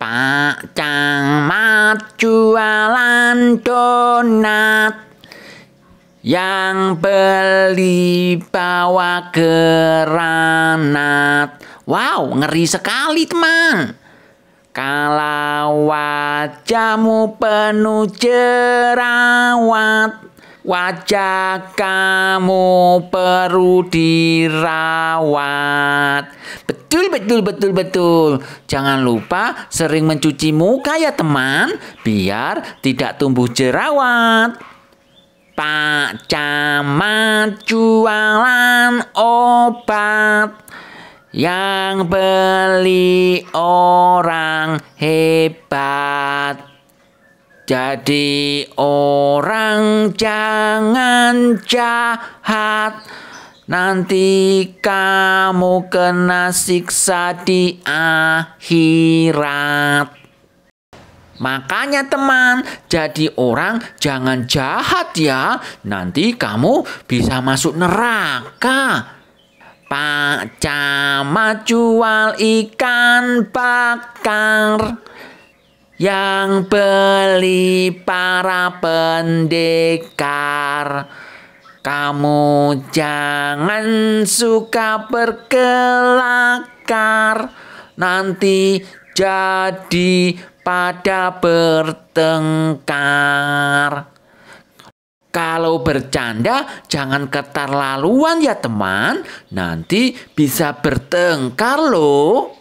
Pak Camat jualan donat yang beli bawa granat. Wow, ngeri sekali teman. Kalau wajahmu penuh jerawat, Wajah kamu perlu dirawat. Betul, betul, betul, betul. Jangan lupa sering mencuci muka ya teman, biar tidak tumbuh jerawat. Pak Camat jualan obat yang beli orang hebat. Jadi orang jangan jahat Nanti kamu kena siksa di akhirat Makanya teman, jadi orang jangan jahat ya. Nanti kamu bisa masuk neraka. Pak Camat jual ikan bakar yang beli para pendekar. Kamu jangan suka berkelakar, nanti jadi pada bertengkar. Kalau bercanda, jangan keterlaluan ya teman. Nanti bisa bertengkar loh.